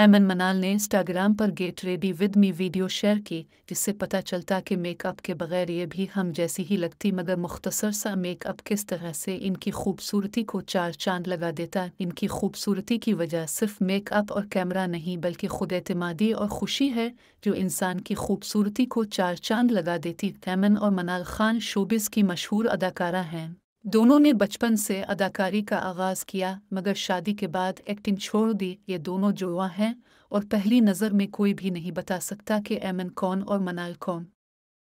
एमन मनाल ने इंस्टाग्राम पर get ready with me video share की जिससे पता चलता कि मेकअप के बगैर ये भी हम जैसी ही लगती मगर मुख्तसर सा मेकअप किस तरह से इनकी खूबसूरती को चार चांद लगा देता इनकी खूबसूरती की वजह सिर्फ मेकअप और कैमरा नहीं बल्कि खुद एतमादी और खुशी है जो इंसान की खूबसूरती को चार चांद लगा देती एमन और मनाल खान शोबिस की मशहूर अदाकारा हैं दोनों ने बचपन से अदाकारी का आगाज़ किया मगर शादी के बाद एक्टिंग छोड़ दी ये दोनों जुड़वा हैं और पहली नज़र में कोई भी नहीं बता सकता कि एमन कौन और मनाल कौन